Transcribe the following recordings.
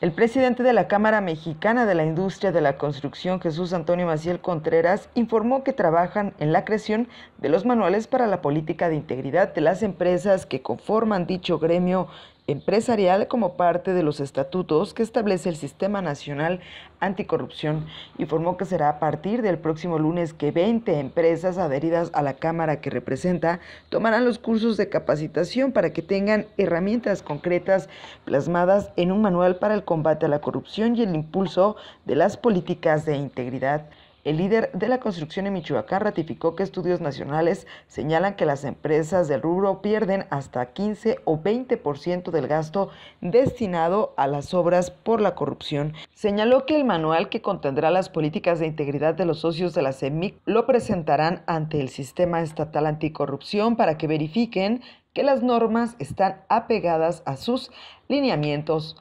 El presidente de la Cámara Mexicana de la Industria de la Construcción, Jesús Antonio Maciel Contreras, informó que trabajan en la creación de los manuales para la política de integridad de las empresas que conforman dicho gremio empresarial como parte de los estatutos que establece el Sistema Nacional Anticorrupción. Informó que será a partir del próximo lunes que 20 empresas adheridas a la Cámara que representa tomarán los cursos de capacitación para que tengan herramientas concretas plasmadas en un manual para el combate a la corrupción y el impulso de las políticas de integridad. El líder de la construcción en Michoacán ratificó que estudios nacionales señalan que las empresas del rubro pierden hasta 15 o 20% del gasto destinado a las obras por la corrupción. Señaló que el manual que contendrá las políticas de integridad de los socios de la CEMIC lo presentarán ante el Sistema Estatal Anticorrupción para que verifiquen que las normas están apegadas a sus lineamientos.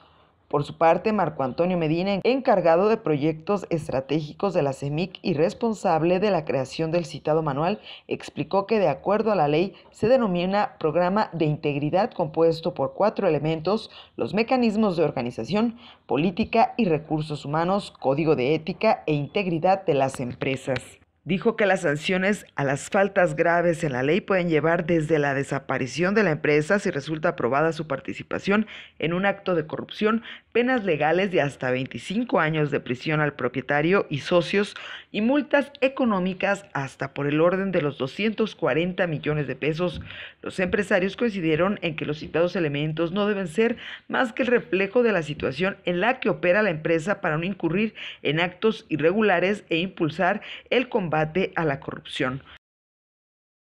Por su parte, Marco Antonio Medina, encargado de proyectos estratégicos de la CEMIC y responsable de la creación del citado manual, explicó que de acuerdo a la ley se denomina programa de integridad compuesto por cuatro elementos, los mecanismos de organización, política y recursos humanos, código de ética e integridad de las empresas. Dijo que las sanciones a las faltas graves en la ley pueden llevar desde la desaparición de la empresa si resulta aprobada su participación en un acto de corrupción penas legales de hasta 25 años de prisión al propietario y socios y multas económicas hasta por el orden de los 240 millones de pesos. Los empresarios coincidieron en que los citados elementos no deben ser más que el reflejo de la situación en la que opera la empresa para no incurrir en actos irregulares e impulsar el combate a la corrupción.